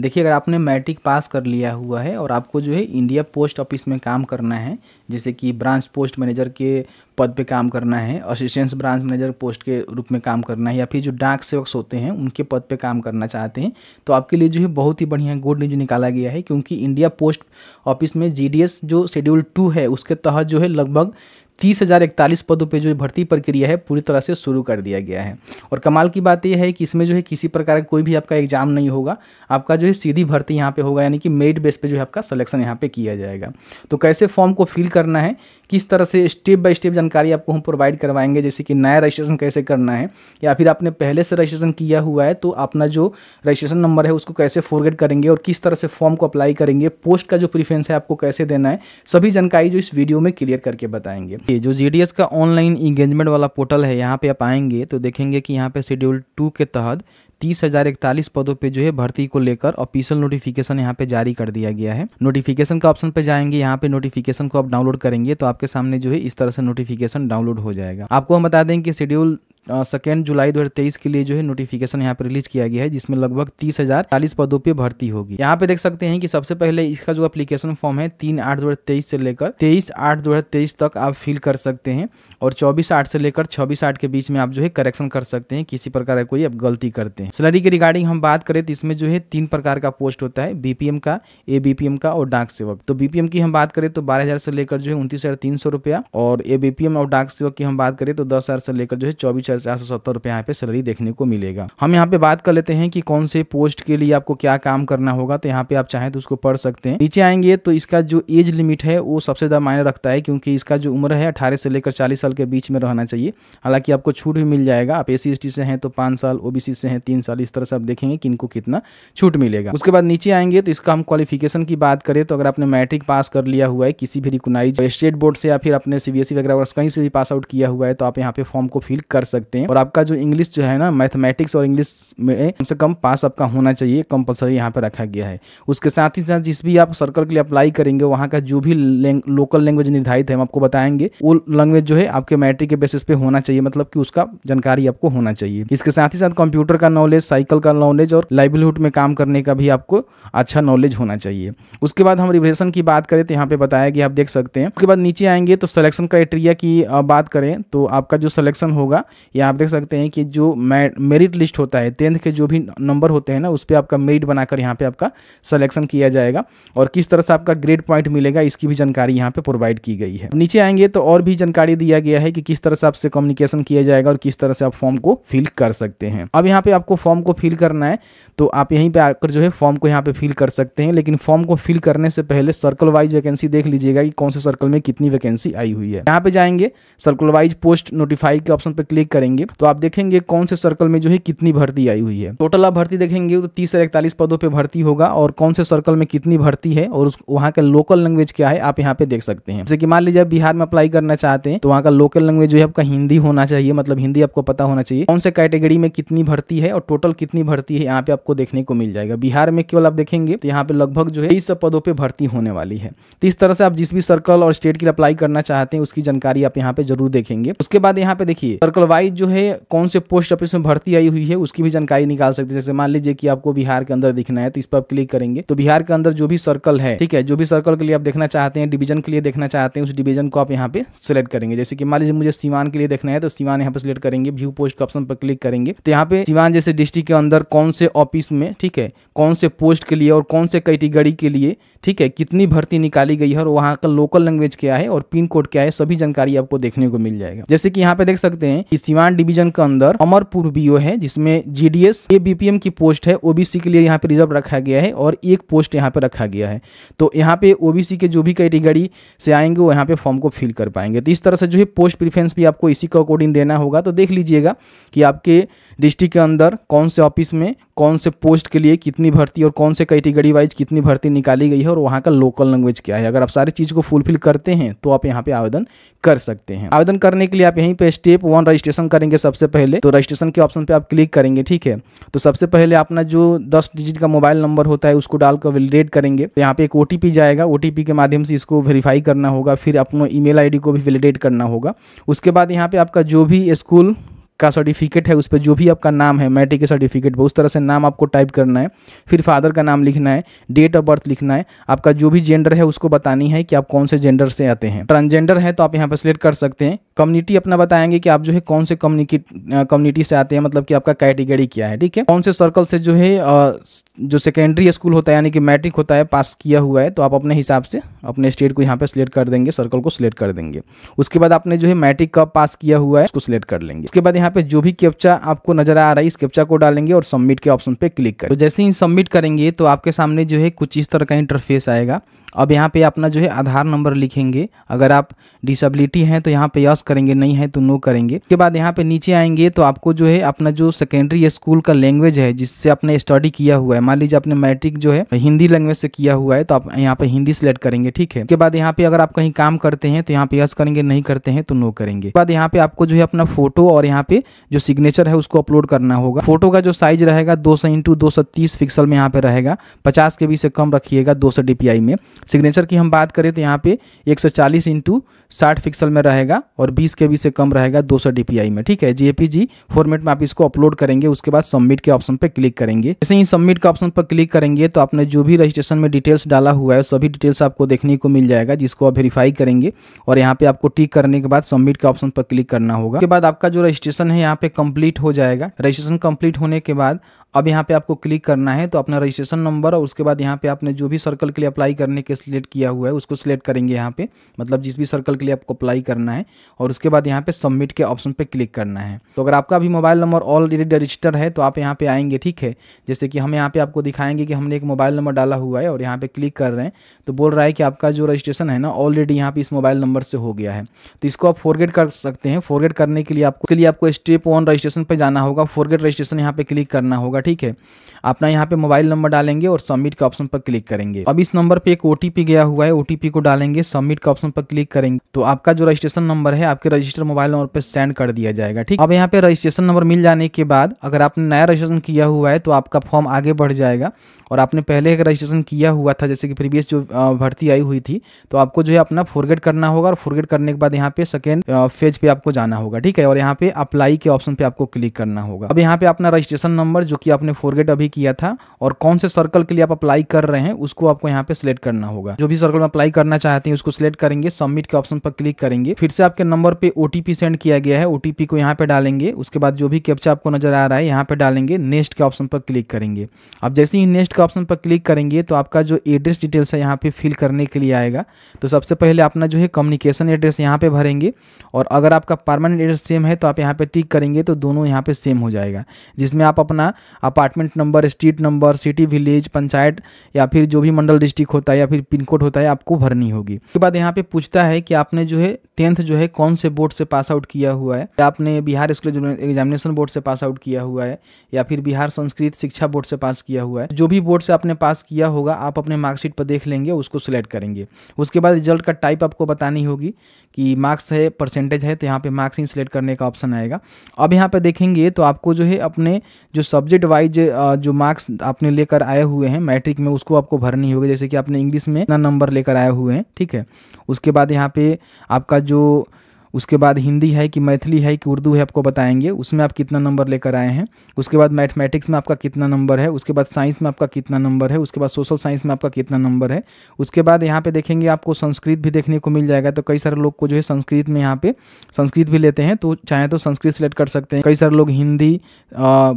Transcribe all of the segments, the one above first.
देखिए अगर आपने मैट्रिक पास कर लिया हुआ है और आपको जो है इंडिया पोस्ट ऑफिस में काम करना है जैसे कि ब्रांच पोस्ट मैनेजर के पद पे काम करना है असिस्टेंट ब्रांच मैनेजर पोस्ट के रूप में काम करना है या फिर जो डाक सेवक होते हैं उनके पद पे काम करना चाहते हैं तो आपके लिए जो है बहुत ही बढ़िया गुड न्यूज निकाला गया है क्योंकि इंडिया पोस्ट ऑफिस में जी जो शेड्यूल टू है उसके तहत जो है लगभग तीस हज़ार इकतालीस पदों पे जो भर्ती प्रक्रिया है पूरी तरह से शुरू कर दिया गया है और कमाल की बात यह है कि इसमें जो है किसी प्रकार का कोई भी आपका एग्जाम नहीं होगा आपका जो है सीधी भर्ती यहाँ पे होगा यानी कि मेरिट बेस पे जो है आपका सिलेक्शन यहाँ पे किया जाएगा तो कैसे फॉर्म को फिल करना है किस तरह से स्टेप बाय स्टेप जानकारी आपको हम प्रोवाइड करवाएंगे जैसे कि नया रजिस्ट्रेशन कैसे करना है या फिर आपने पहले से रजिस्ट्रेशन किया हुआ है तो अपना जो रजिस्ट्रेशन नंबर है उसको कैसे फॉरगेट करेंगे और किस तरह से फॉर्म को अप्लाई करेंगे पोस्ट का जो प्रिफ्रेंस है आपको कैसे देना है सभी जानकारी जो इस वीडियो में क्लियर करके बताएंगे जो जी का ऑनलाइन इंगेजमेंट वाला पोर्टल है यहाँ पर आप आएंगे तो देखेंगे कि यहाँ पर शेड्यूल टू के तहत तीस हजार इकतालीस पदों पे जो है भर्ती को लेकर ऑफिशियल नोटिफिकेशन यहाँ पे जारी कर दिया गया है नोटिफिकेशन का ऑप्शन पे जाएंगे यहाँ पे नोटिफिकेशन को आप डाउनलोड करेंगे तो आपके सामने जो है इस तरह से नोटिफिकेशन डाउनलोड हो जाएगा आपको हम बता दें कि शेड्यूल सेकेंड जुलाई 2023 के लिए जो है नोटिफिकेशन यहाँ पे रिलीज किया गया है जिसमें लगभग तीस हजार चालीस पदों पे भर्ती होगी यहाँ पे देख सकते हैं कि सबसे पहले इसका जो एप्लीकेशन फॉर्म है तीन आठ दो से लेकर तेईस आठ दो तक आप फिल कर सकते हैं और चौबीस आठ से लेकर छब्बीस आठ के बीच में आप जो है करेक्शन कर सकते हैं किसी प्रकार का कोई आप गलती करते हैं सैलरी के रिगार्डिंग हम बात करें तो इसमें जो है तीन प्रकार का पोस्ट होता है बीपीएम का ए का और डाक सेवक तो बीपीएम की हम बात करें तो बारह से लेकर जो है उनतीस और ए और डाक सेवक की हम बात करें तो दस से लेकर जो है चौबीस हजार चार सौ सत्तर रुपये यहाँ पे सैलरी देखने को मिलेगा हम यहाँ पे बात कर लेते हैं कि कौन से पोस्ट के लिए आपको क्या काम करना होगा तो यहाँ पे आप चाहें तो उसको पढ़ सकते हैं नीचे आएंगे तो इसका जो एज लिमिट है वो सबसे ज्यादा मायने रखता है क्योंकि इसका जो उम्र है अठारह से लेकर चालीस साल के बीच में रहना चाहिए हालांकि आपको छूट भी मिल जाएगा आप ए सी से हैं तो पाँच साल ओबीसी से हैं तीन साल इस तरह से आप देखेंगे कि इनको कितना छूट मिलेगा उसके बाद नीचे आएंगे तो इसका हम क्वालिफिकेशन की बात करें तो अगर आपने मैट्रिक पास कर लिया हुआ है किसी भी रिकोनाइज स्टेट बोर्ड से या फिर अपने सीबीएसई e वगैरह कहीं से भी पास आउट किया हुआ है तो आप यहाँ पे फॉर्म को फिल कर सकते सकते हैं और आपका जो इंग्लिश जो है ना मैथमेटिक्स और इंग्लिश में कम से कम पास आपका होना चाहिए कंपलसरी यहाँ पर रखा गया है उसके साथ ही साथ जिस भी आप सर्कल के लिए अप्लाई करेंगे वहाँ का जो भी लोकल लैंग्वेज निर्धारित है हम आपको बताएंगे वो लैंग्वेज जो है आपके मैट्रिक के बेसिस पे होना चाहिए मतलब की उसका जानकारी आपको होना चाहिए इसके साथ ही साथ कंप्यूटर का नॉलेज साइकिल का नॉलेज और लाइवलीहुड में काम करने का भी आपको अच्छा नॉलेज होना चाहिए उसके बाद हम रिवरेशन की बात करें तो यहाँ पे बताया गया आप देख सकते हैं उसके बाद नीचे आएंगे तो सिलेक्शन क्राइटेरिया की बात करें तो आपका जो सिलेक्शन होगा या आप देख सकते हैं कि जो मेरिट लिस्ट होता है टेंथ के जो भी नंबर होते हैं ना उस पर आपका मेरिट बनाकर यहाँ पे आपका सलेक्शन किया जाएगा और किस तरह से आपका ग्रेड पॉइंट मिलेगा इसकी भी जानकारी यहाँ पे प्रोवाइड की गई है नीचे आएंगे तो और भी जानकारी दिया गया है कि किस तरह से आपसे कम्युनिकेशन किया जाएगा और किस तरह से आप फॉर्म को फिल कर सकते हैं अब यहाँ पे आपको फॉर्म को फिल करना है तो आप यहीं पर आकर जो है फॉर्म को यहाँ पे फिल कर सकते हैं लेकिन फॉर्म को फिल करने से पहले सर्कल वाइज वैकेंसी देख लीजिएगा कि कौन से सर्कल में कितनी वैकेंसी आई हुई है यहाँ पे जाएंगे सर्कल वाइज पोस्ट नोटिफाई के ऑप्शन पर क्लिक करेंगे तो आप देखेंगे कौन से सर्कल में जो है कितनी भर्ती आई हुई है टोटल आप भर्ती देखेंगे तो तीस से इकतालीस पदों पर भर्ती होगा और कौन से सर्कल में कितनी भर्ती है और वहाँ का लोकल लैंग्वेज क्या है आप यहाँ पे देख सकते हैं जैसे कि मान लीजिए बिहार में अप्लाई करना चाहते हैं तो वहाँ का लोकल लैंग्वेज जो है आपका हिंदी होना चाहिए मतलब हिंदी आपको पता होना चाहिए कौन से कैटेगरी में कितनी भर्ती है और टोटल कितनी भर्ती है यहाँ पे आपको देखने को मिल जाएगा बिहार में केवल आप देखेंगे तो यहाँ पे लगभग जो है तेईस पदों पर भर्ती होने वाली है तो इस तरह से आप जिस भी सर्कल और स्टेट के लिए अप्लाई करना चाहते हैं उसकी जानकारी आप यहाँ पे जरूर देखेंगे उसके बाद यहाँ पे देखिए सर्कल वाइज वाइज जो है कौन से पोस्ट ऑफिस में भर्ती आई हुई है उसकी भी जानकारी निकाल सकते हैं जैसे मान लीजिए कि आपको बिहार के अंदर दिखना है तो इस पर आप क्लिक करेंगे तो बिहार के अंदर जो भी सर्कल है ठीक है जो भी सर्कल के लिए आप देखना चाहते हैं डिवीजन के लिए देखना चाहते हैं उस डिवीजन को आप यहाँ पे सिलेक्ट करेंगे जैसे कि मान लीजिए मुझे सीवान के लिए देखना है तो सीवान यहाँ पे सिलेक्ट करेंगे व्यू पोस्ट के ऑप्शन पर क्लिक करेंगे तो यहाँ पे सीवान जैसे डिस्ट्रिक्ट के अंदर कौन से ऑफिस में ठीक है कौन से पोस्ट के लिए और कौन से कैटेगरी के लिए ठीक है कितनी भर्ती निकाली गई है और वहाँ का लोकल लैंग्वेज क्या है और पिन कोड क्या है सभी जानकारी आपको देखने को मिल जाएगा जैसे कि यहाँ पे देख सकते हैं कि सीवान डिवीजन के अंदर अमरपुर बीओ है जिसमें जीडीएस ए बीपीएम की पोस्ट है ओबीसी के लिए यहाँ पे रिजर्व रखा गया है और एक पोस्ट यहाँ पे रखा गया है तो यहाँ पे ओबीसी के जो भी कैटेगरी से आएंगे वो यहाँ पे फॉर्म को फिल कर पाएंगे तो इस तरह से जो है पोस्ट प्रिफ्रेंस भी आपको इसी का अकॉर्डिंग देना होगा तो देख लीजिएगा कि आपके डिस्ट्रिक्ट के अंदर कौन से ऑफिस में कौन से पोस्ट के लिए कितनी भर्ती और कौन से कैटेगरी वाइज कितनी भर्ती निकाली गई है और वहाँ का लोकल लैंग्वेज क्या है अगर आप सारी चीज़ को फुलफिल करते हैं तो आप यहाँ पे आवेदन कर सकते हैं आवेदन करने के लिए आप यहीं पे स्टेप वन रजिस्ट्रेशन हम करेंगे सबसे पहले तो रजिस्ट्रेशन के ऑप्शन पे आप क्लिक करेंगे ठीक है तो सबसे पहले अपना जो दस डिजिट का मोबाइल नंबर होता है उसको डालकर वेलीडेट करेंगे तो यहाँ पे एक ओ जाएगा ओ के माध्यम से इसको वेरीफाई करना होगा फिर अपना ईमेल आईडी को भी वेलीडेट करना होगा उसके बाद यहाँ पे आपका जो भी स्कूल का सर्टिफिकेट है उस पर जो भी आपका नाम है मैट्रिक के सर्टिफिकेट पर उस तरह से नाम आपको टाइप करना है फिर फादर का नाम लिखना है डेट ऑफ बर्थ लिखना है आपका जो भी जेंडर है उसको बतानी है कि आप कौन से जेंडर से आते हैं ट्रांसजेंडर है तो आप यहाँ पर सिलेक्ट कर सकते हैं कम्युनिटी अपना बताएंगे कि आप जो है कौन से कम्युनिटी से आते हैं मतलब कि आपका कैटेगरी क्या है ठीक है कौन से सर्कल से जो है जो सेकेंडरी स्कूल होता है यानी कि मैट्रिक होता है पास किया हुआ है तो आप अपने हिसाब से अपने स्टेट को यहाँ पर सिलेक्ट कर देंगे सर्कल को सिलेक्ट कर देंगे उसके बाद आपने जो है मैट्रिक का पास किया हुआ है उसको सिलेक्ट कर लेंगे उसके बाद यहाँ यहाँ पे जो भी कैप्चा आपको नजर आ रहा है इस कैप्चा को डालेंगे और सबमिट के ऑप्शन पे क्लिक करें तो जैसे ही सबमिट करेंगे तो आपके सामने जो है कुछ इस तरह का इंटरफेस आएगा अब यहाँ पे अपना जो है आधार नंबर लिखेंगे अगर आप डिसेबिलिटी हैं तो यहाँ पे यस करेंगे नहीं है तो नो करेंगे उसके बाद यहाँ पे नीचे आएंगे तो आपको जो है अपना जो सेकेंडरी स्कूल का लैंग्वेज है जिससे आपने स्टडी किया हुआ है मान लीजिए आपने मैट्रिक जो है हिंदी लैंग्वेज से किया हुआ है तो आप यहाँ पे हिंदी सेलेक्ट करेंगे ठीक है उसके बाद यहाँ पे अगर आप कहीं काम करते हैं तो यहाँ पे यस करेंगे नहीं करते हैं तो नो करेंगे बाद यहाँ पे आपको जो है अपना फोटो और यहाँ पे जो सिग्नेचर है उसको अपलोड करना होगा फोटो का जो साइज रहेगा दो सौ इंटू दो सौ तीस पिक्सल में यहाँ पे रहेगा पचास के बी से कम रखिएगा दो सौ डीपीआई में सिग्नेचर की हम बात करें तो यहाँ पे 140 सौ चालीस इंटू साठ पिक्सल में रहेगा और 20 के बी से कम रहेगा 200 डीपीआई में ठीक है जीएपीजी फॉर्मेट में आप इसको अपलोड करेंगे उसके बाद सबमिट के ऑप्शन पर क्लिक करेंगे जैसे ही सबमिट के ऑप्शन पर क्लिक करेंगे तो आपने जो भी रजिस्ट्रेशन में डिटेल्स डाला हुआ है सभी डिटेल्स आपको देखने को मिल जाएगा जिसको आप वेरीफाई करेंगे और यहाँ पे आपको टिक करने के बाद सबमिट के ऑप्शन पर क्लिक करना होगा उसके बाद आपका जो रजिस्ट्रेशन है यहाँ पे कंप्लीट हो जाएगा रजिस्ट्रेशन कंप्लीट होने के बाद अब यहाँ पे आपको क्लिक करना है तो अपना रजिस्ट्रेशन नंबर और उसके बाद यहाँ पे आपने जो भी सर्कल के लिए अप्लाई करने के सिलेक्ट किया हुआ है उसको सिलेक्ट करेंगे यहाँ पे मतलब जिस भी सर्कल के लिए आपको अप्लाई करना है और उसके बाद यहाँ पे सबमिट के ऑप्शन पे क्लिक करना है तो अगर आपका भी मोबाइल नंबर ऑलरेडी रजिस्टर है तो आप यहाँ पे आएंगे ठीक है जैसे कि हम यहाँ पे आपको दिखाएंगे कि हमने एक मोबाइल नंबर डाला हुआ है और यहाँ पे क्लिक कर रहे हैं तो बोल रहा है कि आपका जो रजिस्ट्रेशन है ना ऑलरेडी यहाँ पे इस मोबाइल नंबर से हो गया है तो इसको आप फॉरगेट कर सकते हैं फॉरगेट करने के लिए आपको के लिए आपको स्टेप वन रजिस्ट्रेशन पर जाना होगा फॉरगेट रजिस्ट्रेशन यहाँ पे क्लिक करना होगा ठीक है अपना यहाँ पे मोबाइल नंबर डालेंगे और सबमिट के ऑप्शन पर क्लिक करेंगे अब इस नंबर पे एक ओ गया हुआ है ओ को डालेंगे सबमिट के ऑप्शन पर क्लिक करेंगे तो आपका जो रजिस्ट्रेशन नंबर है आपके रजिस्टर मोबाइल नंबर पर सेंड कर दिया जाएगा ठीक अब यहाँ पे रजिस्ट्रेशन नंबर मिल जाने के बाद अगर आपने नया रजिस्ट्रेशन किया हुआ है तो आपका फॉर्म आगे बढ़ जाएगा और आपने पहले एक रजिस्ट्रेशन किया हुआ था जैसे कि प्रीवियस जो भर्ती आई हुई थी तो आपको जो है अपना फोरगेट करना होगा और फोरगेट करने के बाद यहाँ पे सेकेंड फेज पे आपको जाना होगा ठीक है और यहाँ पे अप्लाई के ऑप्शन पे आपको क्लिक करना होगा अब यहाँ पे अपना रजिस्ट्रेशन नंबर जो कि आपने फोरगेट अभी किया था और कौन से सर्कल के लिए आप अप्लाई कर रहे हैं उसको आपको यहाँ पे सिलेक्ट करना होगा जो भी सर्कल में अप्लाई करना चाहते हैं उसको सिलेक्ट करेंगे सबमिट के ऑप्शन पर क्लिक करेंगे फिर से आपके नंबर पे ओटीपी सेंड किया गया है ओटीपी को यहाँ पे डालेंगे उसके बाद जो भी कैप्चा आपको नजर आ रहा है यहाँ पे डालेंगे नेक्स्ट के ऑप्शन पर क्लिक करेंगे आप जैसे ही नेक्स्ट के ऑप्शन पर क्लिक करेंगे तो आपका जो एड्रेस डिटेल्स है यहाँ पे फिल करने के लिए आएगा तो सबसे पहले अपना जो है कम्युनिकेशन एड्रेस यहाँ पे भरेंगे और अगर आपका परमानेंट एड्रेस सेम है तो आप यहाँ पे टिक करेंगे तो दोनों यहाँ पे सेम हो जाएगा जिसमें आप अपना apartment number street number city village panchayat या फिर जो भी मंडल डिस्ट्रिक्ट होता है या फिर पिन कोड होता है आपको भरनी होगी उसके बाद यहाँ पे पूछता है कि आपने जो है टेंथ जो है कौन से बोर्ड से पास आउट किया हुआ है या आपने बिहार स्कूल एग्जामिनेशन बोर्ड से पास आउट किया हुआ है या फिर बिहार संस्कृत शिक्षा बोर्ड से पास किया हुआ है जो भी बोर्ड से आपने पास किया होगा आप अपने मार्कशीट पर देख लेंगे उसको सिलेक्ट करेंगे उसके बाद रिजल्ट का टाइप आपको बतानी होगी कि मार्क्स है परसेंटेज है तो यहाँ पे मार्क्स ही सिलेक्ट करने का ऑप्शन आएगा अब यहाँ पे देखेंगे तो आपको जो है अपने जो सब्जेक्ट वाइज जो मार्क्स आपने लेकर आए हुए हैं मैट्रिक में उसको आपको भरनी होगी जैसे कि आपने इंग्लिश में इतना नंबर लेकर आए हुए हैं ठीक है उसके बाद यहाँ पे आपका जो उसके बाद हिंदी है कि मैथिली है कि उर्दू है आपको बताएंगे उसमें आप कितना नंबर लेकर आए हैं उसके बाद मैथमेटिक्स में आपका कितना नंबर है उसके बाद साइंस में आपका कितना नंबर है उसके बाद सोशल साइंस में आपका कितना नंबर है उसके बाद यहाँ पे देखेंगे आपको संस्कृत भी देखने को मिल जाएगा तो कई सारे लोग को जो है संस्कृत में यहाँ पे संस्कृत भी लेते हैं तो चाहे तो संस्कृत सेलेक्ट कर सकते हैं कई सारे लोग हिंदी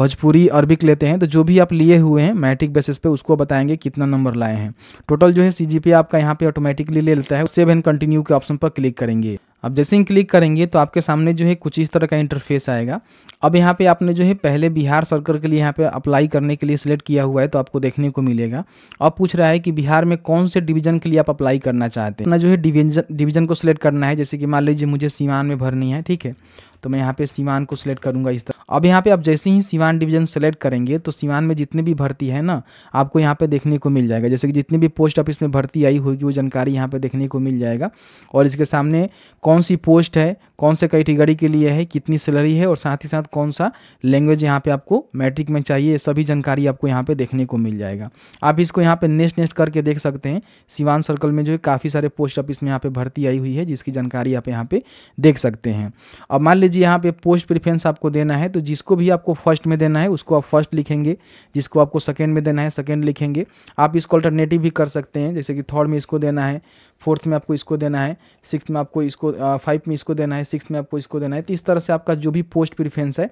भोजपुरी अरबिक लेते हैं तो जो भी आप लिए हुए हैं मैट्रिक बेसिस पे उसको बताएंगे कितना नंबर लाए हैं टोटल जो है सी आपका यहाँ पे ऑटोमेटिकली ले लेता है सेव एंड कंटिन्यू के ऑप्शन पर क्लिक करेंगे अब जैसे ही क्लिक करेंगे तो आपके सामने जो है कुछ इस तरह का इंटरफेस आएगा अब यहाँ पे आपने जो है पहले बिहार सरकार के लिए यहाँ पे अप्लाई करने के लिए सिलेक्ट किया हुआ है तो आपको देखने को मिलेगा अब पूछ रहा है कि बिहार में कौन से डिवीजन के लिए आप अप्लाई करना चाहते हैं अपना जो है डिवीजन डिवीजन को सिलेक्ट करना है जैसे कि मान लीजिए मुझे सीमान में भरनी है ठीक है तो मैं यहाँ पे सीवान को सिलेक्ट करूँगा इस तरह अब यहाँ पे आप जैसे ही सीवान डिवीजन सेलेक्ट करेंगे तो सीवान में जितनी भी भर्ती है ना आपको यहाँ पे देखने को मिल जाएगा जैसे कि जितनी भी पोस्ट ऑफिस में भर्ती आई होगी वो जानकारी यहाँ पे देखने को मिल जाएगा और इसके सामने कौन सी पोस्ट है कौन से कैटेगरी के लिए है कितनी सैलरी है और साथ ही साथ कौन सा लैंग्वेज यहाँ पे आपको मैट्रिक में चाहिए सभी जानकारी आपको यहाँ पे देखने को मिल जाएगा आप इसको यहाँ पे नेक्स्ट नेक्स्ट करके देख सकते हैं सिवान सर्कल में जो है काफ़ी सारे पोस्ट ऑफिस में यहाँ पे भर्ती आई हुई है जिसकी जानकारी आप यहाँ पे देख सकते हैं अब मान लीजिए जी यहाँ पे पोस्ट प्रिफ्रेंस आपको देना है तो जिसको भी आपको फर्स्ट में देना है उसको आप फर्स्ट लिखेंगे जिसको आपको सेकेंड में देना है सेकेंड लिखेंगे आप इसको अल्टरनेटिव भी कर सकते हैं जैसे कि थर्ड में इसको देना है फोर्थ में आपको इसको देना है सिक्स में आपको इसको फाइव में इसको देना है सिक्स में आपको इसको देना है तो इस तरह से आपका जो भी पोस्ट प्रिफ्रेंस है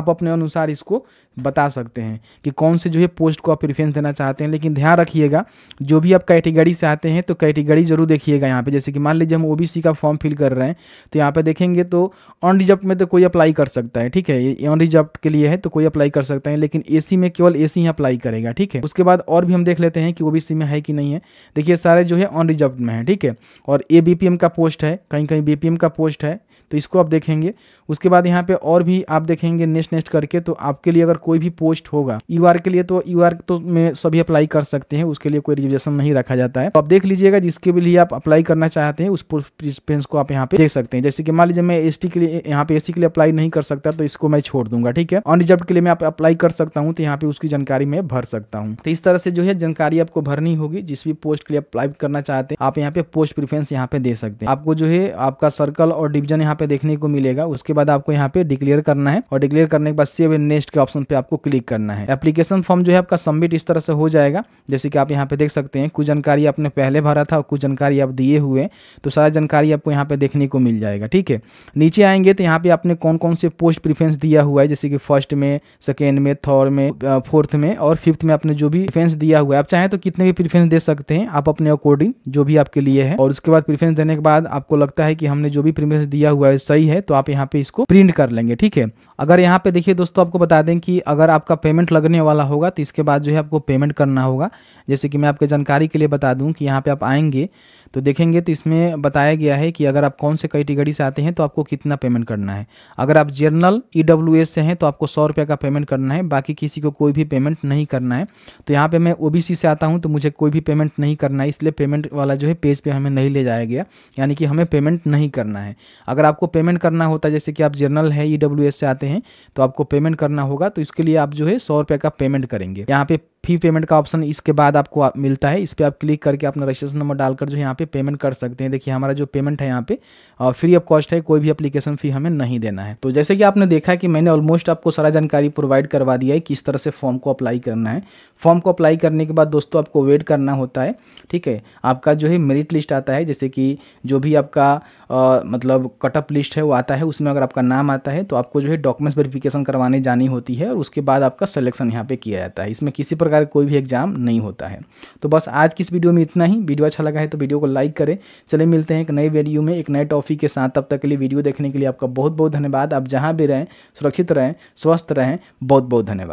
आप अपने अनुसार इसको बता सकते हैं कि कौन से जो है पोस्ट को आप प्रिफ्रेंस देना चाहते हैं लेकिन ध्यान रखिएगा जो भी आप कैटेगरी से आते हैं तो कैटेगरी जरूर देखिएगा यहाँ पर जैसे कि मान लीजिए हम ओ का फॉर्म फिल कर रहे हैं तो यहाँ पर देखेंगे तो अनरिजर्व में तो कोई अप्लाई कर सकता है ठीक है ये अनरिजर्व के लिए है तो कोई अप्लाई कर सकता है लेकिन ए में केवल ए ही अप्लाई करेगा ठीक है उसके बाद और भी हम देख लेते हैं कि ओ में है कि नहीं है देखिए सारे जो है अनरिजर्व में है ठीक ठीक है और ए बी का पोस्ट है कहीं कहीं बी का पोस्ट है तो इसको आप देखेंगे उसके बाद यहाँ पे और भी आप देखेंगे नेक्स्ट नेक्स्ट करके तो आपके लिए अगर कोई भी पोस्ट होगा यू के लिए तो यू तो में सभी अप्लाई कर सकते हैं उसके लिए कोई रिजर्वेशन नहीं रखा जाता है तो आप देख लीजिएगा जिसके भी लिए आप अप्लाई करना चाहते हैं उस प्रिस्पेंस को आप यहाँ पे देख सकते हैं जैसे कि मान लीजिए मैं एस के लिए यहाँ पे एस के लिए अप्लाई नहीं कर सकता तो इसको मैं छोड़ दूंगा ठीक है अनरिजर्व के लिए मैं अप्लाई कर सकता हूँ तो यहाँ पे उसकी जानकारी मैं भर सकता हूँ तो इस तरह से जो है जानकारी आपको भरनी होगी जिस भी पोस्ट के लिए अप्लाई करना चाहते हैं आप यहाँ पे पोस्ट प्रिफ्रेंस यहाँ पे दे सकते हैं आपको जो है आपका सर्कल और डिविजन यहाँ पे देखने को मिलेगा उसके बाद आपको यहाँ पे डिक्लेयर करना है और डिक्लेयर करने के बाद सेव एंड नेक्स्ट के ऑप्शन पे आपको क्लिक करना है एप्लीकेशन फॉर्म जो है आपका सबमिट इस तरह से हो जाएगा जैसे कि आप यहाँ पे देख सकते हैं कुछ जानकारी आपने पहले भरा था और कुछ जानकारी आप दिए हुए तो सारा जानकारी आपको यहाँ पे देखने को मिल जाएगा ठीक है नीचे आएंगे तो यहाँ पे आपने कौन कौन से पोस्ट प्रिफ्रेंस दिया हुआ है जैसे कि फर्स्ट में सेकेंड में थर्ड में फोर्थ में और फिफ्थ में आपने जो भी प्रिफ्रेंस दिया हुआ है आप चाहें तो कितने भी प्रिफ्रेंस दे सकते हैं आप अपने अकॉर्डिंग जो भी आपके लिए लिए है और उसके बाद प्रिफरेंस देने के बाद आपको लगता है कि हमने जो भी प्रिफरेंस दिया हुआ है सही है तो आप यहाँ पे इसको प्रिंट कर लेंगे ठीक है अगर यहाँ पे देखिए दोस्तों आपको बता दें कि अगर आपका पेमेंट लगने वाला होगा तो इसके बाद जो है आपको पेमेंट करना होगा जैसे कि मैं आपके जानकारी के लिए बता दूँ कि यहाँ पे आप आएंगे तो देखेंगे तो इसमें बताया गया है कि अगर आप कौन से कैटेगरी से आते हैं तो आपको कितना पेमेंट करना है अगर आप जर्नल ई e से हैं तो आपको सौ रुपये का पेमेंट करना है बाकी किसी को कोई भी पेमेंट नहीं करना है तो यहाँ पर मैं ओ से आता हूँ तो मुझे कोई भी पेमेंट नहीं करना है इसलिए पेमेंट वाला जो है पेज पर पे हमें नहीं ले जाया गया यानी कि हमें पेमेंट नहीं करना है अगर आपको पेमेंट करना होता जैसे कि आप जर्नल है ई e से आते हैं तो आपको पेमेंट करना होगा तो इसके लिए आप जो है सौ रुपये का पेमेंट करेंगे यहाँ पे फी पेमेंट का ऑप्शन इसके बाद आपको आप मिलता है इस पर आप क्लिक करके अपना रजिस्ट्रेशन नंबर डालकर जो यहाँ पे पेमेंट कर सकते हैं देखिए हमारा जो पेमेंट है यहाँ पे फ्री ऑफ कॉस्ट है कोई भी अप्लीकेशन फ़ी हमें नहीं देना है तो जैसे कि आपने देखा कि मैंने ऑलमोस्ट आपको सारा जानकारी प्रोवाइड करवा दिया है किस तरह से फॉर्म को अप्लाई करना है फॉर्म को अप्लाई करने के बाद दोस्तों आपको वेट करना होता है ठीक है आपका जो है मेरिट लिस्ट आता है जैसे कि जो भी आपका मतलब कटअप लिस्ट है वो आता है उसमें अगर आपका नाम आता है तो आपको जो है डॉक्यूमेंट्स वेरिफिकेशन करवाने जानी होती है और उसके बाद आपका सलेक्शन यहाँ पर किया जाता है इसमें किसी प्रकार प्रकार कोई भी एग्जाम नहीं होता है तो बस आज की इस वीडियो में इतना ही वीडियो अच्छा लगा है तो वीडियो को लाइक करें चले मिलते हैं एक नए वीडियो में एक नए टॉपिक के साथ तब तक के लिए वीडियो देखने के लिए आपका बहुत बहुत धन्यवाद आप जहाँ भी रहें सुरक्षित रहें स्वस्थ रहें बहुत बहुत धन्यवाद